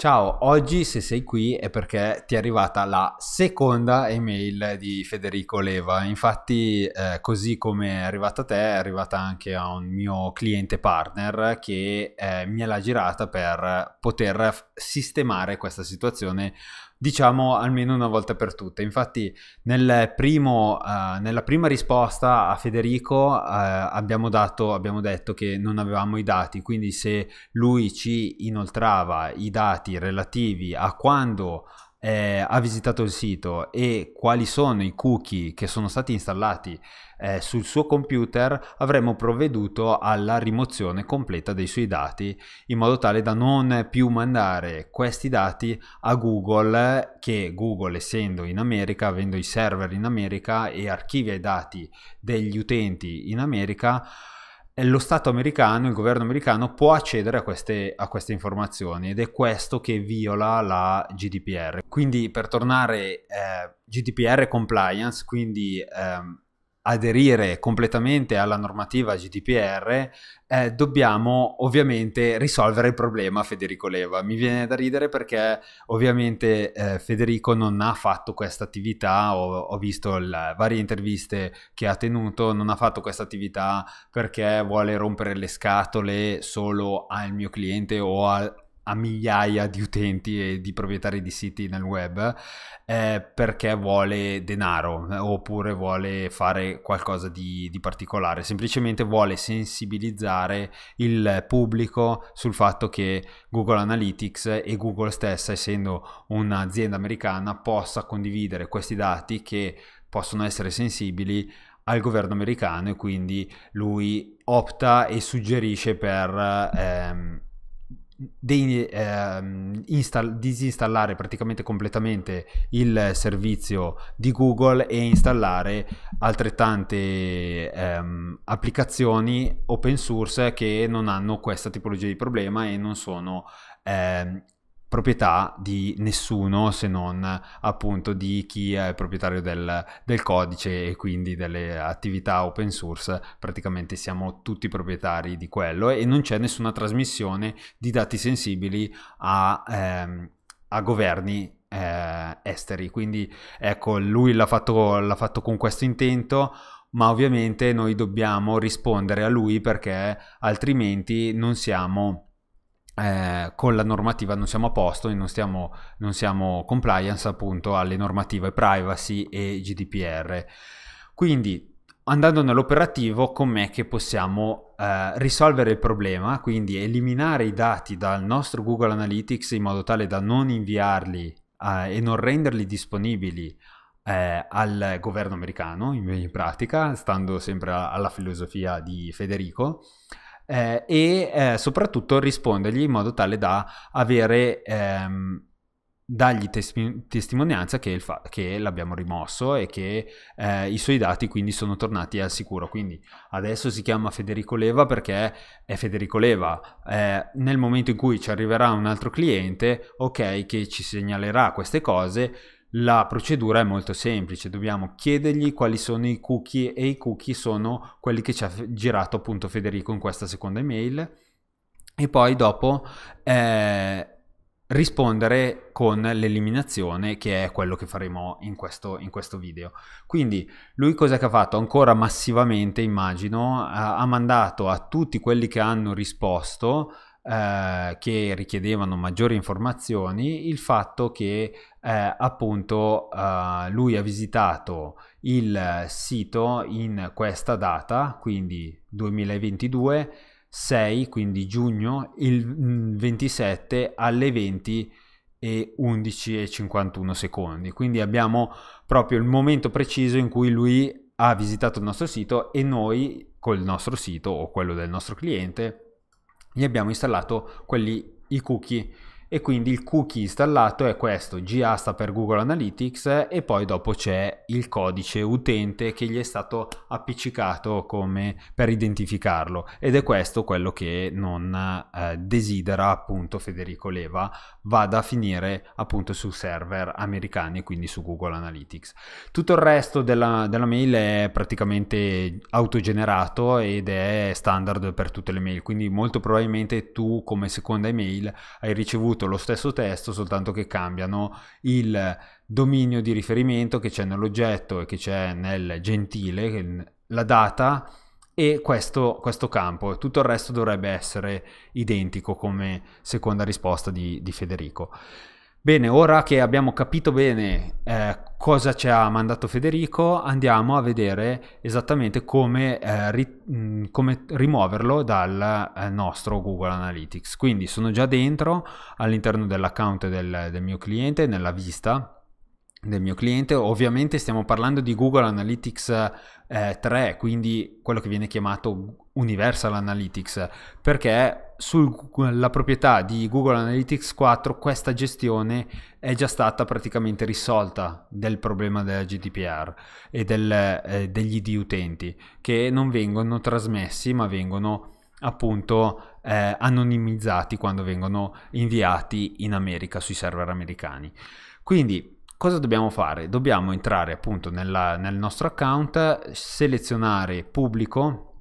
Ciao, oggi se sei qui è perché ti è arrivata la seconda email di Federico Leva. Infatti, eh, così come è arrivata a te, è arrivata anche a un mio cliente partner che eh, me l'ha girata per poter sistemare questa situazione diciamo almeno una volta per tutte. Infatti nel primo, uh, nella prima risposta a Federico uh, abbiamo, dato, abbiamo detto che non avevamo i dati, quindi se lui ci inoltrava i dati relativi a quando eh, ha visitato il sito e quali sono i cookie che sono stati installati eh, sul suo computer, avremo provveduto alla rimozione completa dei suoi dati in modo tale da non più mandare questi dati a Google che Google essendo in America, avendo i server in America e archivia i dati degli utenti in America lo Stato americano, il governo americano può accedere a queste, a queste informazioni ed è questo che viola la GDPR. Quindi per tornare eh, GDPR compliance, quindi... Ehm, aderire completamente alla normativa GDPR, eh, dobbiamo ovviamente risolvere il problema Federico Leva. Mi viene da ridere perché ovviamente eh, Federico non ha fatto questa attività, ho, ho visto le varie interviste che ha tenuto, non ha fatto questa attività perché vuole rompere le scatole solo al mio cliente o a, a migliaia di utenti e di proprietari di siti nel web eh, perché vuole denaro eh, oppure vuole fare qualcosa di, di, particolare, semplicemente vuole sensibilizzare il pubblico sul fatto che Google Analytics e Google stessa, essendo un'azienda americana, possa condividere questi dati che possono essere sensibili al governo americano e quindi lui opta e suggerisce per... Ehm, dei, ehm, install, disinstallare praticamente completamente il servizio di Google e installare altrettante ehm, applicazioni open source che non hanno questa tipologia di problema e non sono ehm, proprietà di nessuno se non appunto di chi è proprietario del, del, codice e quindi delle attività open source praticamente siamo tutti proprietari di quello e non c'è nessuna trasmissione di dati sensibili a, ehm, a governi eh, esteri quindi ecco lui l'ha fatto, l'ha fatto con questo intento ma ovviamente noi dobbiamo rispondere a lui perché altrimenti non siamo eh, con la normativa non siamo a posto e non, stiamo, non siamo compliance appunto alle normative privacy e GDPR. Quindi andando nell'operativo com'è che possiamo eh, risolvere il problema, quindi eliminare i dati dal nostro Google Analytics in modo tale da non inviarli eh, e non renderli disponibili eh, al governo americano, in, in pratica, stando sempre a, alla filosofia di Federico eh, e eh, soprattutto rispondergli in modo tale da avere... Ehm, dargli testi- testimonianza che, fa- che, l'abbiamo rimosso e che eh, i suoi dati quindi sono tornati al sicuro. Quindi adesso si chiama Federico Leva perché è Federico Leva. Eh, nel momento in cui ci arriverà un altro cliente, ok, che ci segnalerà queste cose, la procedura è molto semplice, dobbiamo chiedergli quali sono i cookie e i cookie sono quelli che ci ha girato appunto Federico in questa seconda email e poi dopo eh, rispondere con l'eliminazione che è quello che faremo in questo, in questo video. Quindi lui cosa che ha fatto? Ancora massivamente immagino ha, ha mandato a tutti quelli che hanno risposto eh, che richiedevano maggiori informazioni il fatto che eh, appunto eh, lui ha visitato il sito in questa data, quindi 2022, 6, quindi giugno, il 27 mm, alle 20 e 11 e 51 secondi. Quindi abbiamo proprio il momento preciso in cui lui ha visitato il nostro sito e noi col nostro sito o quello del nostro cliente gli abbiamo installato quelli i cookie e quindi il cookie installato è questo, GA sta per Google Analytics e poi dopo c'è il codice utente che gli è stato appiccicato come per identificarlo ed è questo quello che non eh, desidera appunto Federico Leva vada a finire appunto su server americani quindi su Google Analytics. Tutto il resto della, della mail è praticamente autogenerato ed è standard per tutte le mail quindi molto probabilmente tu come seconda email hai ricevuto ripetuto lo stesso testo, soltanto che cambiano il dominio di riferimento che c'è nell'oggetto e che c'è nel gentile, la data e questo, questo campo. Tutto il resto dovrebbe essere identico come seconda risposta di, di Federico. Bene, ora che abbiamo capito bene eh, cosa ci ha mandato Federico, andiamo a vedere esattamente come, eh, ri- mm, come rimuoverlo dal eh, nostro Google Analytics. Quindi sono già dentro all'interno dell'account del, del mio cliente, nella vista del mio cliente. Ovviamente stiamo parlando di Google Analytics eh, 3, quindi quello che viene chiamato Universal Analytics, perché sulla proprietà di Google Analytics 4 questa gestione è già stata praticamente risolta del problema della GDPR e del, eh, degli ID utenti che non vengono trasmessi ma vengono appunto eh, anonimizzati quando vengono inviati in America sui server americani. Quindi cosa dobbiamo fare? Dobbiamo entrare appunto nella, nel nostro account, selezionare pubblico,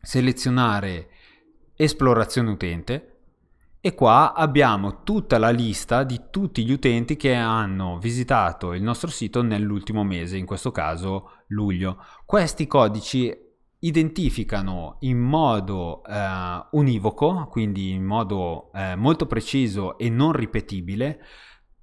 selezionare esplorazione utente e qua abbiamo tutta la lista di tutti gli utenti che hanno visitato il nostro sito nell'ultimo mese, in questo caso luglio. Questi codici identificano in modo eh, univoco, quindi in modo eh, molto preciso e non ripetibile,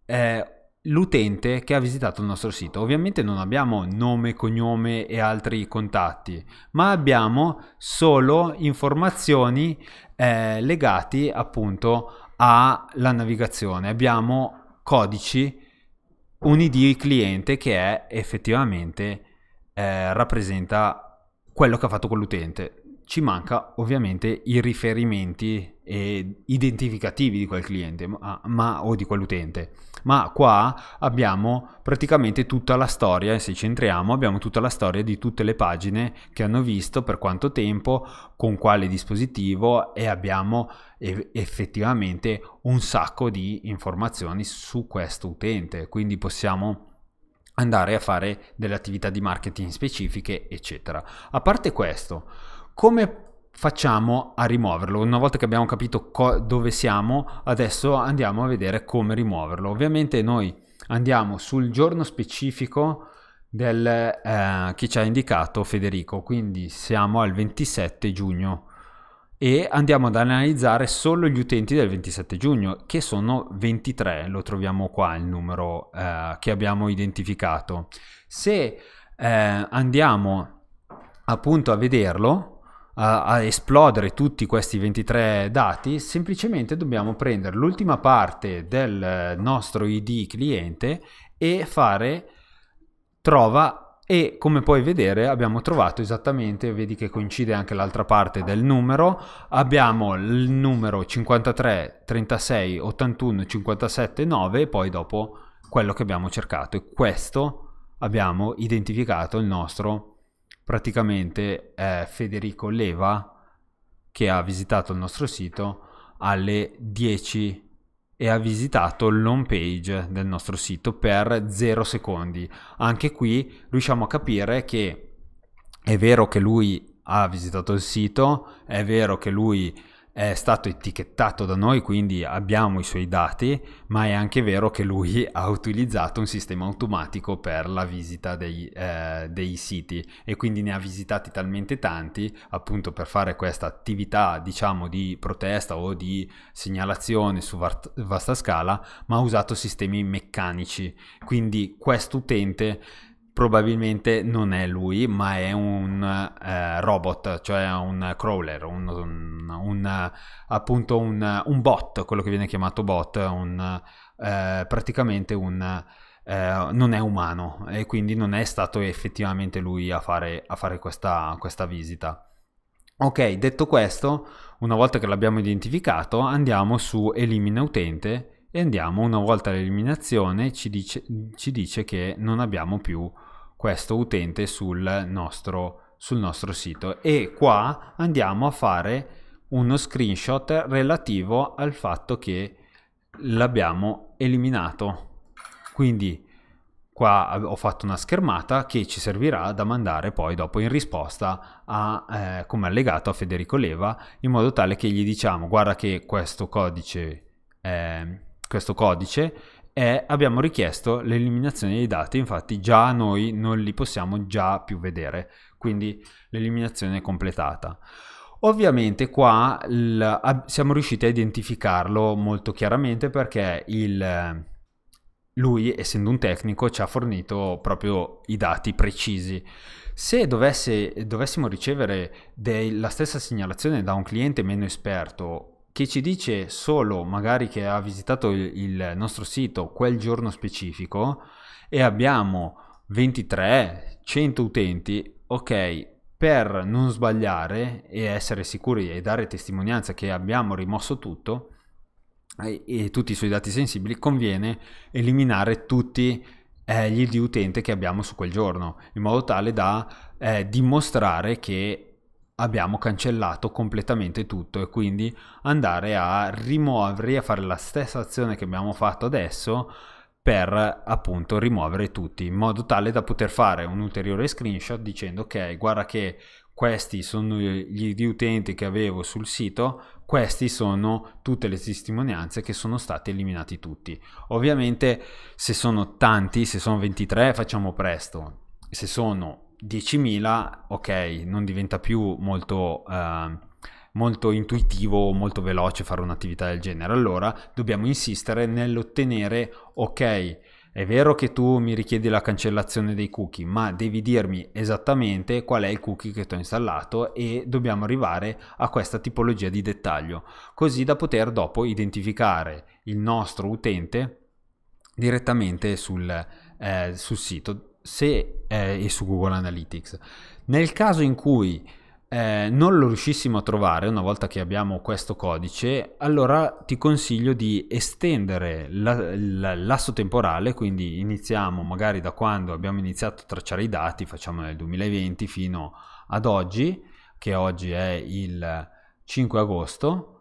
eh, l'utente che ha visitato il nostro sito. Ovviamente non abbiamo nome, cognome e altri contatti, ma abbiamo solo informazioni eh, legate appunto alla navigazione. Abbiamo codici un ID cliente che è effettivamente eh, rappresenta quello che ha fatto quell'utente. Ci manca ovviamente i riferimenti eh, identificativi di quel cliente ma, ma, o di quell'utente. Ma qua abbiamo praticamente tutta la storia, se ci entriamo, abbiamo tutta la storia di tutte le pagine che hanno visto, per quanto tempo, con quale dispositivo e abbiamo effettivamente un sacco di informazioni su questo utente. Quindi possiamo andare a fare delle attività di marketing specifiche, eccetera. A parte questo, come facciamo a rimuoverlo. Una volta che abbiamo capito co- dove siamo, adesso andiamo a vedere come rimuoverlo. Ovviamente noi andiamo sul giorno specifico del, eh, che ci ha indicato Federico, quindi siamo al 27 giugno e andiamo ad analizzare solo gli utenti del 27 giugno, che sono 23, lo troviamo qua il numero eh, che abbiamo identificato. Se eh, andiamo appunto a vederlo, a, a esplodere tutti questi 23 dati, semplicemente dobbiamo prendere l'ultima parte del eh, nostro ID cliente e fare trova e come puoi vedere abbiamo trovato esattamente, vedi che coincide anche l'altra parte del numero, abbiamo il numero 53 36 81 57 9 e poi dopo quello che abbiamo cercato e questo abbiamo identificato il nostro praticamente è eh, Federico Leva che ha visitato il nostro sito alle 10 e ha visitato l'home page del nostro sito per 0 secondi. Anche qui riusciamo a capire che è vero che lui ha visitato il sito, è vero che lui è stato etichettato da noi, quindi abbiamo i suoi dati, ma è anche vero che lui ha utilizzato un sistema automatico per la visita dei, eh, dei siti e quindi ne ha visitati talmente tanti appunto per fare questa attività diciamo di protesta o di segnalazione su vasta scala, ma ha usato sistemi meccanici. Quindi questo utente probabilmente non è lui, ma è un eh, robot, cioè un crawler, un, un, un appunto un, un, bot, quello che viene chiamato bot, eh, praticamente un... Eh, non è umano e quindi non è stato effettivamente lui a fare, a fare questa, questa visita. Ok, detto questo, una volta che l'abbiamo identificato, andiamo su Elimina utente e andiamo una volta l'eliminazione ci dice, ci dice che non abbiamo più questo utente sul nostro, sul nostro sito e qua andiamo a fare uno screenshot relativo al fatto che l'abbiamo eliminato quindi qua ho fatto una schermata che ci servirà da mandare poi dopo in risposta a, eh, come allegato a Federico Leva in modo tale che gli diciamo guarda che questo codice eh, questo codice e abbiamo richiesto l'eliminazione dei dati, infatti già noi non li possiamo già più vedere, quindi l'eliminazione è completata. Ovviamente qua il, siamo riusciti a identificarlo molto chiaramente perché il, lui, essendo un tecnico, ci ha fornito proprio i dati precisi. Se dovesse, dovessimo ricevere dei, la stessa segnalazione da un cliente meno esperto che ci dice solo magari che ha visitato il, nostro sito quel giorno specifico e abbiamo 23, 100 utenti, ok, per non sbagliare e essere sicuri e dare testimonianza che abbiamo rimosso tutto e, e tutti i suoi dati sensibili, conviene eliminare tutti eh, gli di utente che abbiamo su quel giorno, in modo tale da eh, dimostrare che abbiamo cancellato completamente tutto e quindi andare a rimuovere, a fare la stessa azione che abbiamo fatto adesso per appunto rimuovere tutti in modo tale da poter fare un ulteriore screenshot dicendo ok guarda che questi sono gli utenti che avevo sul sito, queste sono tutte le testimonianze che sono stati eliminati tutti. Ovviamente se sono tanti, se sono 23 facciamo presto, se sono 10.000, ok, non diventa più molto, eh, molto intuitivo molto veloce fare un'attività del genere. Allora dobbiamo insistere nell'ottenere, ok, è vero che tu mi richiedi la cancellazione dei cookie, ma devi dirmi esattamente qual è il cookie che ti ho installato e dobbiamo arrivare a questa tipologia di dettaglio, così da poter dopo identificare il nostro utente direttamente sul, eh, sul sito se è eh, su Google Analytics. Nel caso in cui eh, non lo riuscissimo a trovare una volta che abbiamo questo codice, allora ti consiglio di estendere la, la, l'asso temporale, quindi iniziamo magari da quando abbiamo iniziato a tracciare i dati, facciamo nel 2020 fino ad oggi, che oggi è il 5 agosto,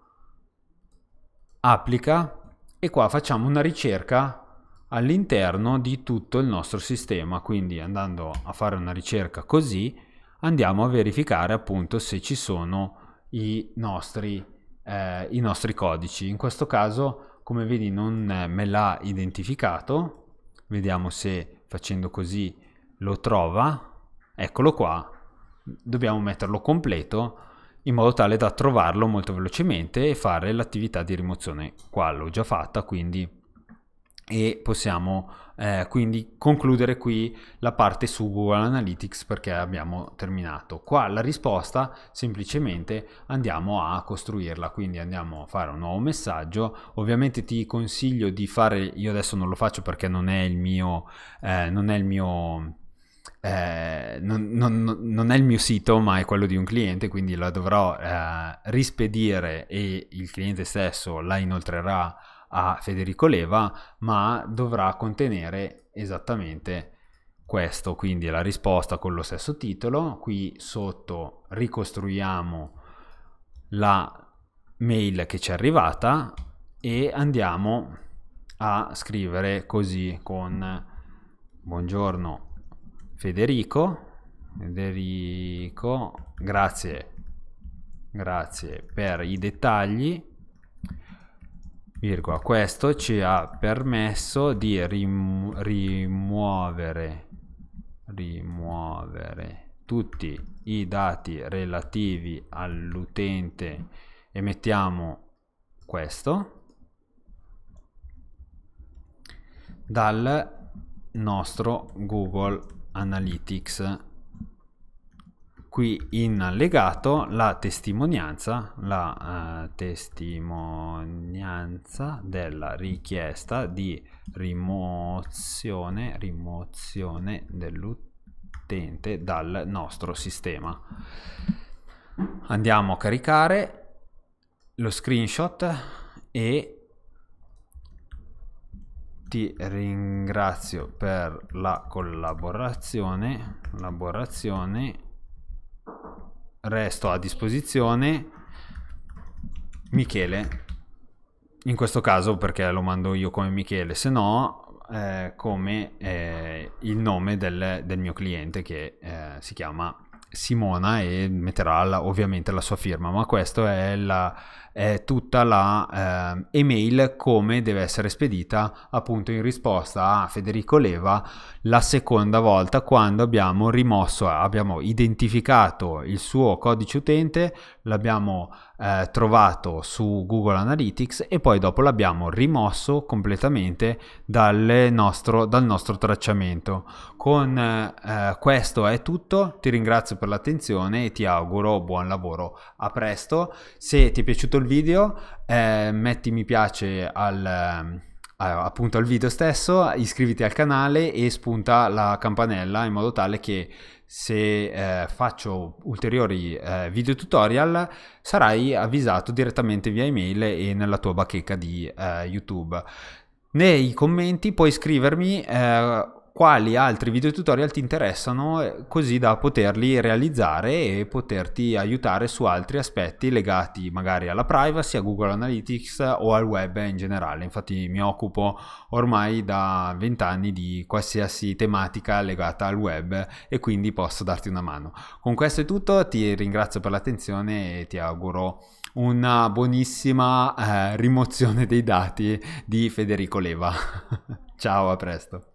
applica e qua facciamo una ricerca all'interno di tutto il nostro sistema. Quindi andando a fare una ricerca così andiamo a verificare appunto se ci sono i nostri, eh, i nostri codici. In questo caso come vedi non me l'ha identificato, vediamo se facendo così lo trova, eccolo qua, dobbiamo metterlo completo in modo tale da trovarlo molto velocemente e fare l'attività di rimozione. Qua l'ho già fatta, quindi e possiamo eh, quindi concludere qui la parte su Google Analytics perché abbiamo terminato. Qua la risposta semplicemente andiamo a costruirla, quindi andiamo a fare un nuovo messaggio. Ovviamente ti consiglio di fare, io adesso non lo faccio perché non è il mio, eh, non è il mio eh, non, non, non, è il mio sito ma è quello di un cliente quindi la dovrò eh, rispedire e il cliente stesso la inoltrerà a Federico Leva, ma dovrà contenere esattamente questo, quindi la risposta con lo stesso titolo. Qui sotto ricostruiamo la mail che ci è arrivata e andiamo a scrivere così con buongiorno Federico, Federico, grazie, grazie per i dettagli virgola, questo ci ha permesso di rimu rimuovere, rimuovere tutti i dati relativi all'utente e mettiamo questo dal nostro Google Analytics qui in allegato la testimonianza, la eh, testimonianza della richiesta di rimozione, rimozione dell'utente dal nostro sistema. Andiamo a caricare lo screenshot e ti ringrazio per la collaborazione, collaborazione resto a disposizione Michele, in questo caso perché lo mando io come Michele, se no eh, come eh, il nome del, del, mio cliente che eh, si chiama Simona e metterà la, ovviamente la sua firma, ma questa è, è tutta la eh, email come deve essere spedita appunto in risposta a Federico Leva la seconda volta quando abbiamo rimosso, abbiamo identificato il suo codice utente, l'abbiamo eh, trovato su Google Analytics e poi dopo l'abbiamo rimosso completamente dal nostro, dal nostro tracciamento. Con eh, questo è tutto, ti ringrazio per l'attenzione e ti auguro buon lavoro. A presto, se ti è piaciuto il video eh, metti mi piace al eh, appunto al video stesso, iscriviti al canale e spunta la campanella in modo tale che se eh, faccio ulteriori eh, video tutorial sarai avvisato direttamente via email e nella tua bacheca di eh, YouTube. Nei commenti puoi scrivermi eh, quali altri video tutorial ti interessano eh, così da poterli realizzare e poterti aiutare su altri aspetti legati magari alla privacy, a Google Analytics o al web in generale. Infatti mi occupo ormai da vent'anni di qualsiasi tematica legata al web e quindi posso darti una mano. Con questo è tutto, ti ringrazio per l'attenzione e ti auguro una buonissima eh, rimozione dei dati di Federico Leva. Ciao, a presto.